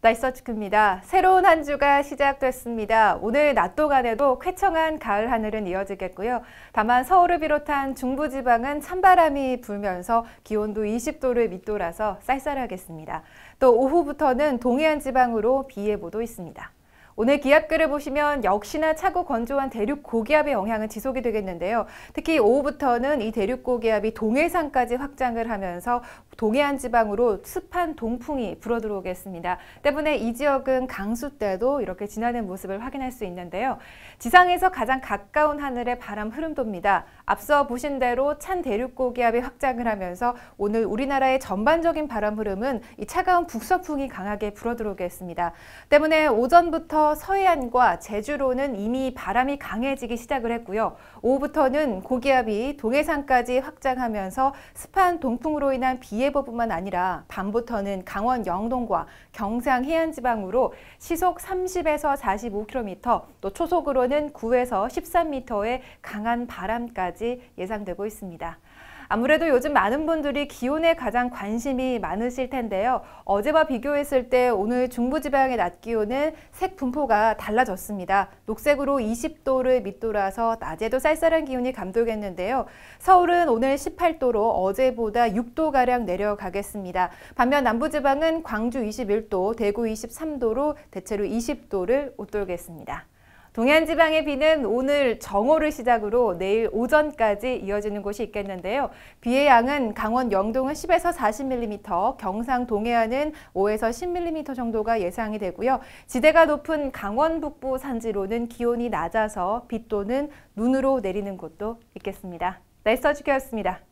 날서축입니다. 새로운 한 주가 시작됐습니다. 오늘 낮 동안에도 쾌청한 가을 하늘은 이어지겠고요. 다만 서울을 비롯한 중부지방은 찬바람이 불면서 기온도 20도를 밑돌아서 쌀쌀하겠습니다. 또 오후부터는 동해안 지방으로 비 예보도 있습니다. 오늘 기압글을 보시면 역시나 차고 건조한 대륙 고기압의 영향은 지속이 되겠는데요. 특히 오후부터는 이 대륙 고기압이 동해상까지 확장을 하면서 동해안 지방으로 습한 동풍이 불어들어오겠습니다. 때문에 이 지역은 강수 때도 이렇게 지나는 모습을 확인할 수 있는데요. 지상에서 가장 가까운 하늘의 바람 흐름도입니다. 앞서 보신 대로 찬 대륙 고기압이 확장을 하면서 오늘 우리나라의 전반적인 바람 흐름은 이 차가운 북서풍이 강하게 불어들어오겠습니다. 때문에 오전부터 서해안과 제주로는 이미 바람이 강해지기 시작을 했고요. 오후부터는 고기압이 동해상까지 확장하면서 습한 동풍으로 인한 비 예보뿐만 아니라 밤부터는 강원 영동과 경상 해안 지방으로 시속 30에서 45km, 또 초속으로는 9에서 13m의 강한 바람까지 예상되고 있습니다. 아무래도 요즘 많은 분들이 기온에 가장 관심이 많으실 텐데요. 어제와 비교했을 때 오늘 중부지방의 낮 기온은 색 분포가 달라졌습니다. 녹색으로 20도를 밑돌아서 낮에도 쌀쌀한 기온이 감돌겠는데요. 서울은 오늘 18도로 어제보다 6도가량 내려가겠습니다. 반면 남부지방은 광주 21도, 대구 23도로 대체로 20도를 웃돌겠습니다. 동해안 지방의 비는 오늘 정오를 시작으로 내일 오전까지 이어지는 곳이 있겠는데요. 비의 양은 강원 영동은 10에서 40mm, 경상 동해안은 5에서 10mm 정도가 예상이 되고요. 지대가 높은 강원 북부 산지로는 기온이 낮아서 빗 또는 눈으로 내리는 곳도 있겠습니다. 날씨 네, 주기였습니다.